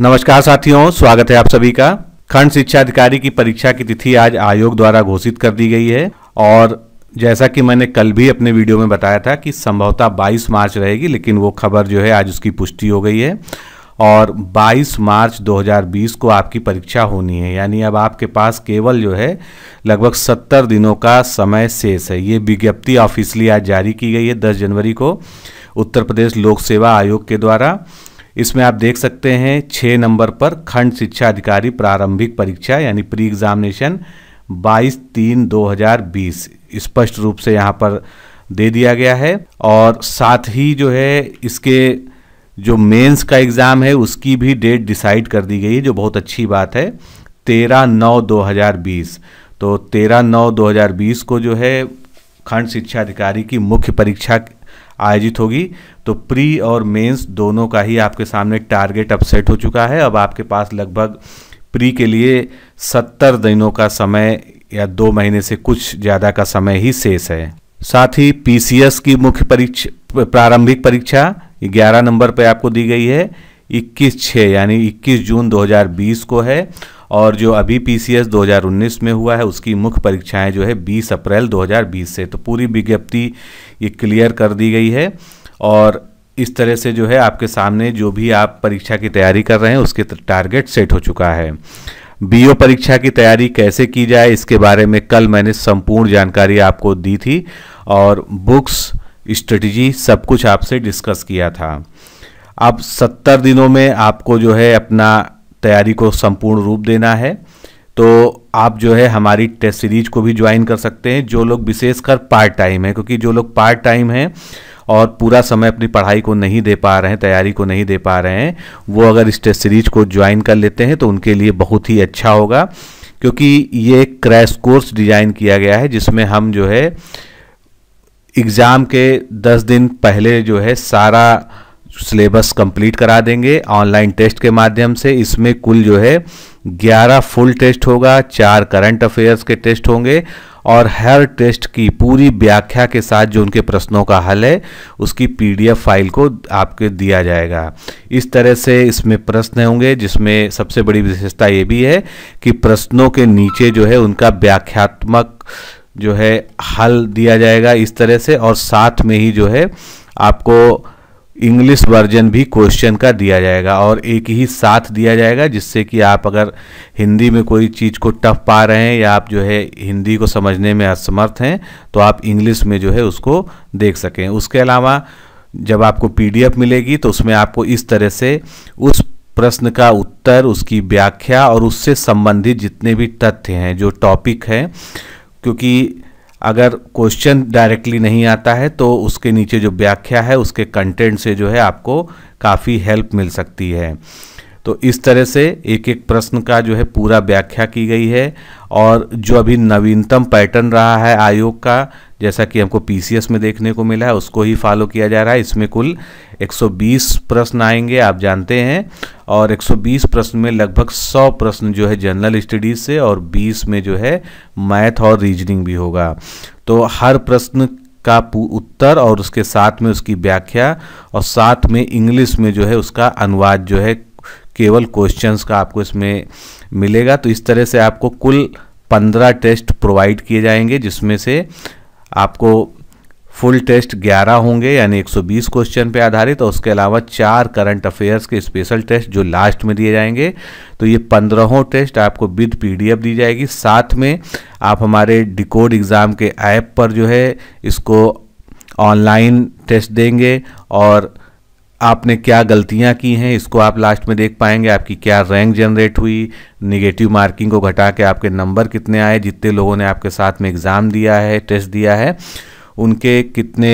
नमस्कार साथियों स्वागत है आप सभी का खंड शिक्षा अधिकारी की परीक्षा की तिथि आज आयोग द्वारा घोषित कर दी गई है और जैसा कि मैंने कल भी अपने वीडियो में बताया था कि संभवतः 22 मार्च रहेगी लेकिन वो खबर जो है आज उसकी पुष्टि हो गई है और 22 मार्च 2020 को आपकी परीक्षा होनी है यानी अब आपके पास केवल जो है लगभग 70 दिनों का समय शेष है ये विज्ञप्ति ऑफिसली आज जारी की गई है 10 जनवरी को उत्तर प्रदेश लोक सेवा आयोग के द्वारा इसमें आप देख सकते हैं छः नंबर पर खंड शिक्षा अधिकारी प्रारंभिक परीक्षा यानी प्री एग्जामिनेशन 22 तीन 2020 स्पष्ट रूप से यहाँ पर दे दिया गया है और साथ ही जो है इसके जो मेंस का एग्ज़ाम है उसकी भी डेट डिसाइड कर दी गई है जो बहुत अच्छी बात है तेरह नौ 2020 तो तेरह नौ 2020 को जो है खंड शिक्षा अधिकारी की मुख्य परीक्षा आयोजित होगी तो प्री और मेंस दोनों का ही आपके सामने टारगेट अपसेट हो चुका है अब आपके पास लगभग प्री के लिए सत्तर दिनों का समय या दो महीने से कुछ ज़्यादा का समय ही शेष है साथ ही पी की मुख्य परीक्षा प्रारंभिक परीक्षा 11 नंबर पर आपको दी गई है 21 छः यानी 21 जून 2020 को है और जो अभी पी 2019 में हुआ है उसकी मुख्य परीक्षाएं जो है 20 अप्रैल 2020 से तो पूरी विज्ञप्ति ये क्लियर कर दी गई है और इस तरह से जो है आपके सामने जो भी आप परीक्षा की तैयारी कर रहे हैं उसके टारगेट सेट हो चुका है बीओ परीक्षा की तैयारी कैसे की जाए इसके बारे में कल मैंने संपूर्ण जानकारी आपको दी थी और बुक्स स्ट्रेटजी सब कुछ आपसे डिस्कस किया था अब सत्तर दिनों में आपको जो है अपना तैयारी को संपूर्ण रूप देना है तो आप जो है हमारी टेस्ट सीरीज को भी ज्वाइन कर सकते हैं जो लोग विशेषकर पार्ट टाइम है क्योंकि जो लोग पार्ट टाइम हैं और पूरा समय अपनी पढ़ाई को नहीं दे पा रहे हैं तैयारी को नहीं दे पा रहे हैं वो अगर इस टेस्ट सीरीज को ज्वाइन कर लेते हैं तो उनके लिए बहुत ही अच्छा होगा क्योंकि ये एक क्रैश कोर्स डिज़ाइन किया गया है जिसमें हम जो है एग्ज़ाम के दस दिन पहले जो है सारा सिलेबस कंप्लीट करा देंगे ऑनलाइन टेस्ट के माध्यम से इसमें कुल जो है ग्यारह फुल टेस्ट होगा चार करंट अफेयर्स के टेस्ट होंगे और हर टेस्ट की पूरी व्याख्या के साथ जो उनके प्रश्नों का हल है उसकी पीडीएफ फाइल को आपके दिया जाएगा इस तरह से इसमें प्रश्न होंगे जिसमें सबसे बड़ी विशेषता ये भी है कि प्रश्नों के नीचे जो है उनका व्याख्यात्मक जो है हल दिया जाएगा इस तरह से और साथ में ही जो है आपको इंग्लिश वर्जन भी क्वेश्चन का दिया जाएगा और एक ही साथ दिया जाएगा जिससे कि आप अगर हिंदी में कोई चीज़ को टफ पा रहे हैं या आप जो है हिंदी को समझने में असमर्थ हैं तो आप इंग्लिश में जो है उसको देख सकें उसके अलावा जब आपको पीडीएफ मिलेगी तो उसमें आपको इस तरह से उस प्रश्न का उत्तर उसकी व्याख्या और उससे संबंधित जितने भी तथ्य हैं जो टॉपिक हैं क्योंकि अगर क्वेश्चन डायरेक्टली नहीं आता है तो उसके नीचे जो व्याख्या है उसके कंटेंट से जो है आपको काफ़ी हेल्प मिल सकती है तो इस तरह से एक एक प्रश्न का जो है पूरा व्याख्या की गई है और जो अभी नवीनतम पैटर्न रहा है आयोग का जैसा कि हमको पी में देखने को मिला है उसको ही फॉलो किया जा रहा है इसमें कुल 120 प्रश्न आएंगे आप जानते हैं और 120 प्रश्न में लगभग 100 प्रश्न जो है जनरल स्टडीज़ से और 20 में जो है मैथ और रीजनिंग भी होगा तो हर प्रश्न का उत्तर और उसके साथ में उसकी व्याख्या और साथ में इंग्लिश में जो है उसका अनुवाद जो है केवल क्वेश्चंस का आपको इसमें मिलेगा तो इस तरह से आपको कुल पंद्रह टेस्ट प्रोवाइड किए जाएंगे जिसमें से आपको फुल टेस्ट 11 होंगे यानी 120 क्वेश्चन पे आधारित और उसके अलावा चार करंट अफेयर्स के स्पेशल टेस्ट जो लास्ट में दिए जाएंगे तो ये पंद्रहों टेस्ट आपको विद पीडीएफ दी जाएगी साथ में आप हमारे डिकोड एग्ज़ाम के ऐप पर जो है इसको ऑनलाइन टेस्ट देंगे और आपने क्या गलतियां की हैं इसको आप लास्ट में देख पाएंगे आपकी क्या रैंक जनरेट हुई निगेटिव मार्किंग को घटा के आपके नंबर कितने आए जितने लोगों ने आपके साथ में एग्ज़ाम दिया है टेस्ट दिया है उनके कितने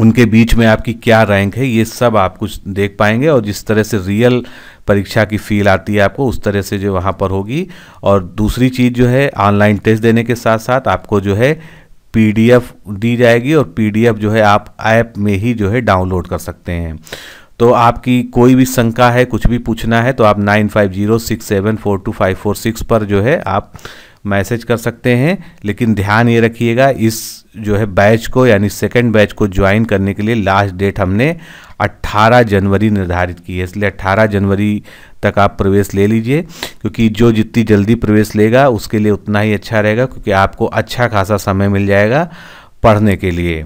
उनके बीच में आपकी क्या रैंक है ये सब आप कुछ देख पाएंगे और जिस तरह से रियल परीक्षा की फील आती है आपको उस तरह से जो वहाँ पर होगी और दूसरी चीज़ जो है ऑनलाइन टेस्ट देने के साथ साथ आपको जो है पीडीएफ दी जाएगी और पीडीएफ जो है आप ऐप में ही जो है डाउनलोड कर सकते हैं तो आपकी कोई भी शंका है कुछ भी पूछना है तो आप nine five zero six seven four two five four six पर जो है आप मैसेज कर सकते हैं लेकिन ध्यान ये रखिएगा इस जो है बैच को यानी सेकेंड बैच को ज्वाइन करने के लिए लास्ट डेट हमने 18 जनवरी निर्धारित की है इसलिए 18 जनवरी तक आप प्रवेश ले लीजिए क्योंकि जो जितनी जल्दी प्रवेश लेगा उसके लिए उतना ही अच्छा रहेगा क्योंकि आपको अच्छा खासा समय मिल जाएगा पढ़ने के लिए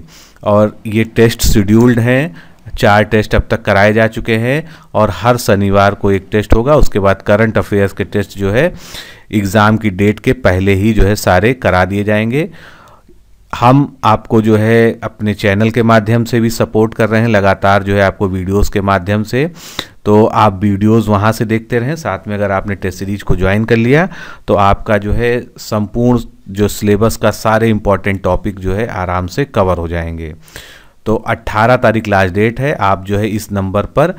और ये टेस्ट शेड्यूल्ड हैं चार टेस्ट अब तक कराए जा चुके हैं और हर शनिवार को एक टेस्ट होगा उसके बाद करंट अफेयर्स के टेस्ट जो है एग्ज़ाम की डेट के पहले ही जो है सारे करा दिए जाएंगे हम आपको जो है अपने चैनल के माध्यम से भी सपोर्ट कर रहे हैं लगातार जो है आपको वीडियोस के माध्यम से तो आप वीडियोस वहाँ से देखते रहें साथ में अगर आपने टेस्ट सीरीज को ज्वाइन कर लिया तो आपका जो है संपूर्ण जो सिलेबस का सारे इम्पॉर्टेंट टॉपिक जो है आराम से कवर हो जाएंगे तो 18 तारीख लास्ट डेट है आप जो है इस नंबर पर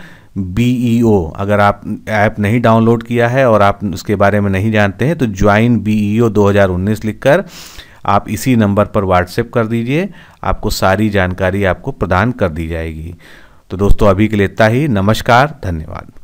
बी e अगर आप ऐप नहीं डाउनलोड किया है और आप उसके बारे में नहीं जानते हैं तो ज्वाइन बी ई ओ लिखकर आप इसी नंबर पर व्हाट्सएप कर दीजिए आपको सारी जानकारी आपको प्रदान कर दी जाएगी तो दोस्तों अभी के लिए इतना ही नमस्कार धन्यवाद